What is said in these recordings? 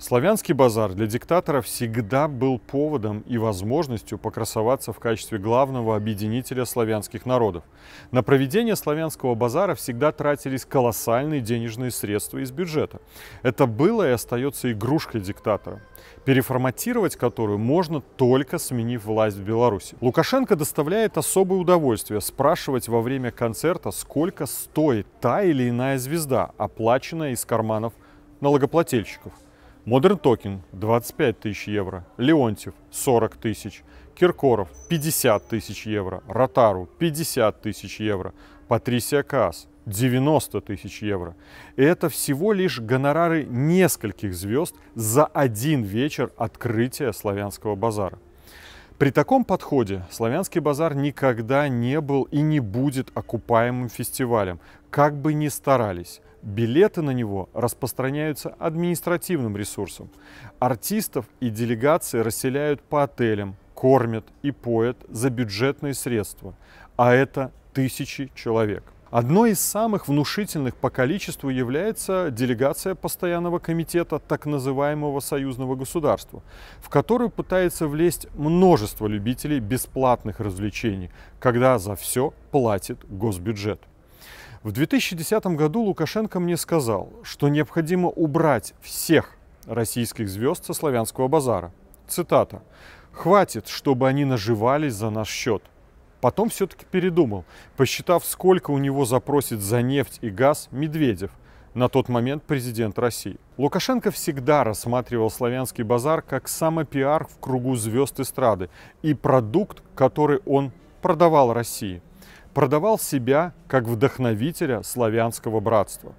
Славянский базар для диктатора всегда был поводом и возможностью покрасоваться в качестве главного объединителя славянских народов. На проведение славянского базара всегда тратились колоссальные денежные средства из бюджета. Это было и остается игрушкой диктатора, переформатировать которую можно только сменив власть в Беларуси. Лукашенко доставляет особое удовольствие спрашивать во время концерта, сколько стоит та или иная звезда, оплаченная из карманов налогоплательщиков – Modern Token 25 тысяч евро, Леонтьев 40 тысяч, Киркоров 50 тысяч евро, Ротару 50 тысяч евро, Патрисия Каас 90 тысяч евро. И это всего лишь гонорары нескольких звезд за один вечер открытия славянского базара. При таком подходе славянский базар никогда не был и не будет окупаемым фестивалем, как бы ни старались. Билеты на него распространяются административным ресурсом. Артистов и делегации расселяют по отелям, кормят и поят за бюджетные средства, а это тысячи человек. Одно из самых внушительных по количеству является делегация постоянного комитета так называемого союзного государства, в которую пытается влезть множество любителей бесплатных развлечений, когда за все платит госбюджет. В 2010 году Лукашенко мне сказал, что необходимо убрать всех российских звезд со славянского базара. Цитата. «Хватит, чтобы они наживались за наш счет». Потом все-таки передумал, посчитав, сколько у него запросит за нефть и газ Медведев, на тот момент президент России. Лукашенко всегда рассматривал славянский базар как самопиар в кругу звезд эстрады и продукт, который он продавал России – продавал себя как вдохновителя славянского братства.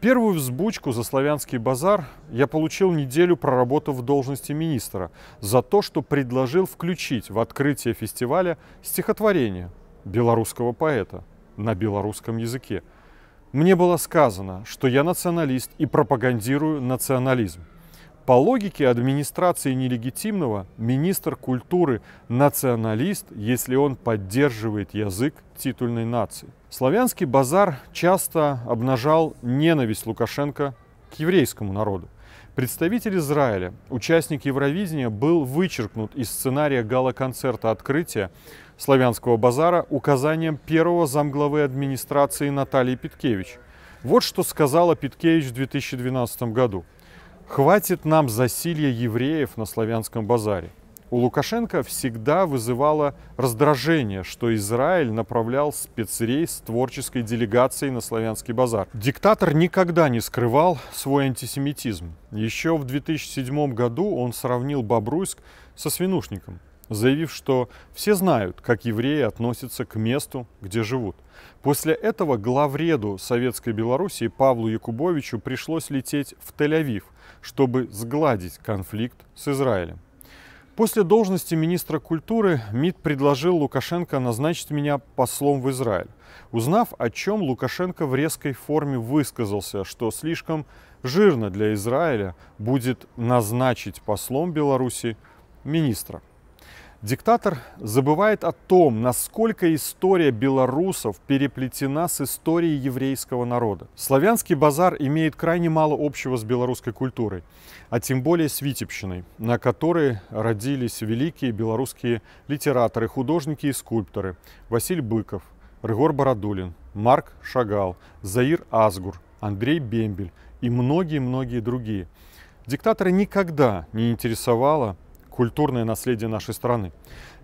Первую взбучку за славянский базар я получил неделю, проработав в должности министра, за то, что предложил включить в открытие фестиваля стихотворение белорусского поэта на белорусском языке. Мне было сказано, что я националист и пропагандирую национализм – по логике администрации нелегитимного министр культуры националист, если он поддерживает язык титульной нации. Славянский базар часто обнажал ненависть Лукашенко к еврейскому народу. Представитель Израиля, участник Евровидения, был вычеркнут из сценария гала-концерта открытия Славянского базара указанием первого замглавы администрации Натальи Питкевич. Вот что сказала Питкевич в 2012 году – Хватит нам засилья евреев на славянском базаре. У Лукашенко всегда вызывало раздражение, что Израиль направлял спецрейс с творческой делегацией на Славянский базар. Диктатор никогда не скрывал свой антисемитизм. Еще в 2007 году он сравнил Бобруйск со свинушником, заявив, что все знают, как евреи относятся к месту, где живут. После этого главреду Советской Белоруссии Павлу Якубовичу пришлось лететь в Тель-Авив – чтобы сгладить конфликт с Израилем. После должности министра культуры МИД предложил Лукашенко назначить меня послом в Израиль. Узнав, о чем Лукашенко в резкой форме высказался, что слишком жирно для Израиля будет назначить послом Беларуси министра. Диктатор забывает о том, насколько история белорусов переплетена с историей еврейского народа. Славянский базар имеет крайне мало общего с белорусской культурой, а тем более с Витебщиной, на которой родились великие белорусские литераторы, художники и скульпторы Василь Быков, Рыгор Бородулин, Марк Шагал, Заир Азгур, Андрей Бембель и многие-многие другие. Диктатора никогда не интересовало культурное наследие нашей страны.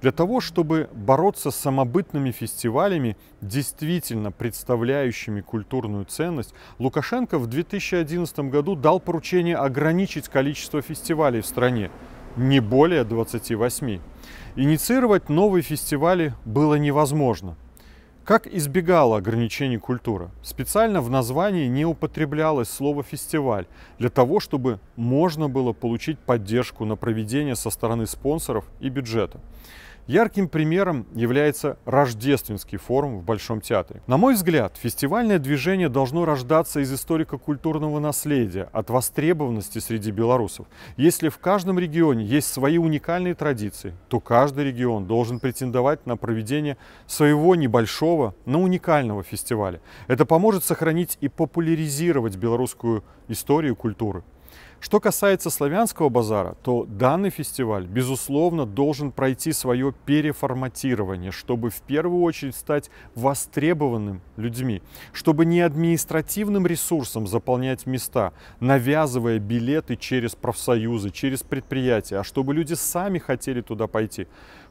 Для того, чтобы бороться с самобытными фестивалями, действительно представляющими культурную ценность, Лукашенко в 2011 году дал поручение ограничить количество фестивалей в стране не более 28. Инициировать новые фестивали было невозможно. Как избегала ограничений культура? Специально в названии не употреблялось слово «фестиваль» для того, чтобы можно было получить поддержку на проведение со стороны спонсоров и бюджета. Ярким примером является Рождественский форум в Большом театре. На мой взгляд, фестивальное движение должно рождаться из историко-культурного наследия, от востребованности среди белорусов. Если в каждом регионе есть свои уникальные традиции, то каждый регион должен претендовать на проведение своего небольшого, но уникального фестиваля. Это поможет сохранить и популяризировать белорусскую историю и культуру. Что касается славянского базара, то данный фестиваль, безусловно, должен пройти свое переформатирование, чтобы в первую очередь стать востребованным людьми, чтобы не административным ресурсом заполнять места, навязывая билеты через профсоюзы, через предприятия, а чтобы люди сами хотели туда пойти.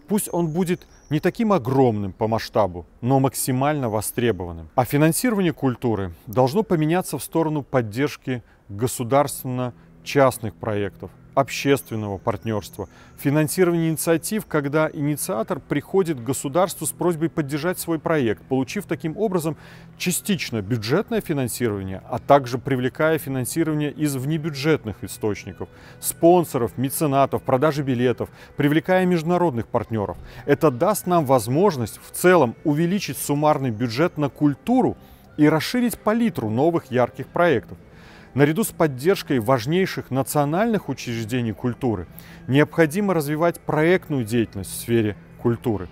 Пусть он будет не таким огромным по масштабу, но максимально востребованным. А финансирование культуры должно поменяться в сторону поддержки государственно-частных проектов, общественного партнерства, финансирования инициатив, когда инициатор приходит к государству с просьбой поддержать свой проект, получив таким образом частично бюджетное финансирование, а также привлекая финансирование из внебюджетных источников, спонсоров, меценатов, продажи билетов, привлекая международных партнеров. Это даст нам возможность в целом увеличить суммарный бюджет на культуру и расширить палитру новых ярких проектов – Наряду с поддержкой важнейших национальных учреждений культуры необходимо развивать проектную деятельность в сфере культуры,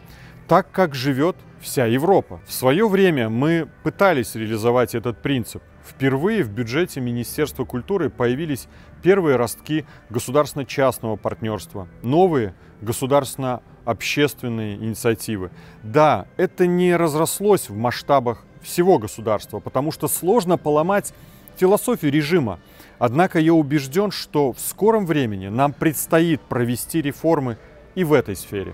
так как живет вся Европа. В свое время мы пытались реализовать этот принцип. Впервые в бюджете Министерства культуры появились первые ростки государственно-частного партнерства, новые государственно-общественные инициативы. Да, это не разрослось в масштабах всего государства, потому что сложно поломать философию режима. Однако я убежден, что в скором времени нам предстоит провести реформы и в этой сфере.